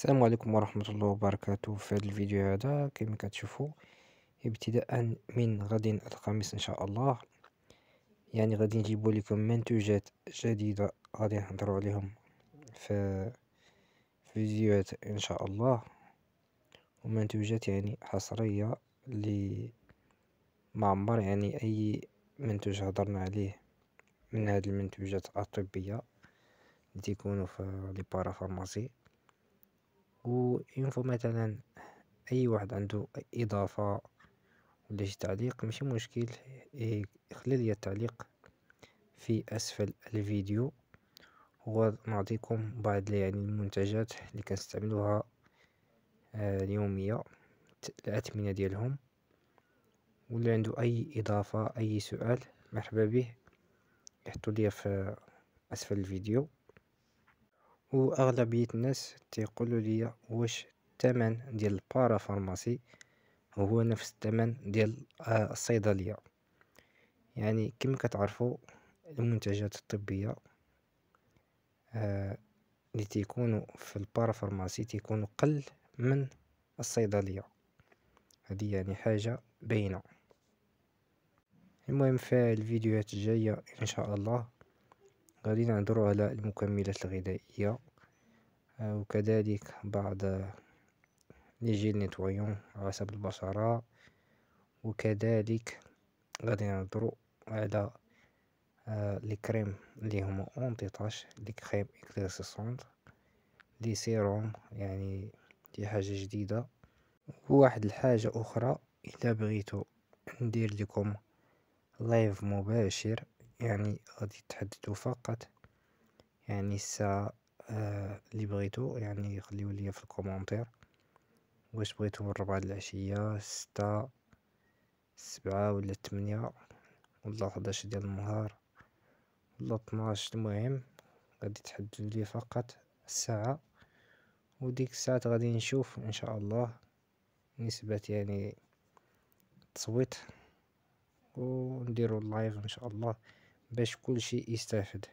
السلام عليكم ورحمة الله وبركاته في هذا الفيديو هذا كما كتشوفوا ابتداء من غد الخميس ان شاء الله يعني غادي نجيبوا لكم منتوجات جديدة غادي نهضروا عليهم في فيديوهات ان شاء الله ومنتوجات يعني حصرية اللي ما عمر يعني اي منتوج هضرنا عليه من هاد المنتوجات الطبية اللي تيكونوا في لي بارافارماسي وينفو مثلا اي واحد عنده اضافه ولا شي تعليق ماشي مشكل يخلي إيه، لي التعليق في اسفل الفيديو ونعطيكم بعض يعني المنتجات اللي كنستعملوها آه، اليوميه الاثمنه ديالهم واللي عنده اي اضافه اي سؤال مرحبا به يحطوا لي في اسفل الفيديو واغلبيه الناس تيقولوا لي واش الثمن ديال البارا فارماسي هو نفس الثمن ديال آه، الصيدليه يعني كما كتعرفوا المنتجات الطبيه آه، اللي تيكونوا في البارا فارماسي تيكونوا قل من الصيدليه هذه يعني حاجه باينه المهم في الفيديوهات الجايه ان شاء الله غادي نهضروا على المكملات الغذائية آه، وكذلك بعض لي جيل نيتويون غسل البشرة وكذلك غادي نهضروا على آه، لي كريم اللي هما اونتي طاش لي كريم اكليرسيسونت لي سيروم يعني دي حاجة جديدة وواحد الحاجة اخرى الا بغيتو ندير لكم لايف مباشر يعني غادي تحددو فقط يعني الساعة آه اللي بغيتو يعني خليو ليا في الكومونتير واش بغيتو من د العشية ستة سبعة ولا تمنية ولا حداش ديال النهار ولا طناش المهم غادي تحددو لي فقط الساعة وديك الساعة غادي نشوف ان شاء الله نسبة يعني تصويت نديرو اللايف ان شاء الله باش كل شيء يستافد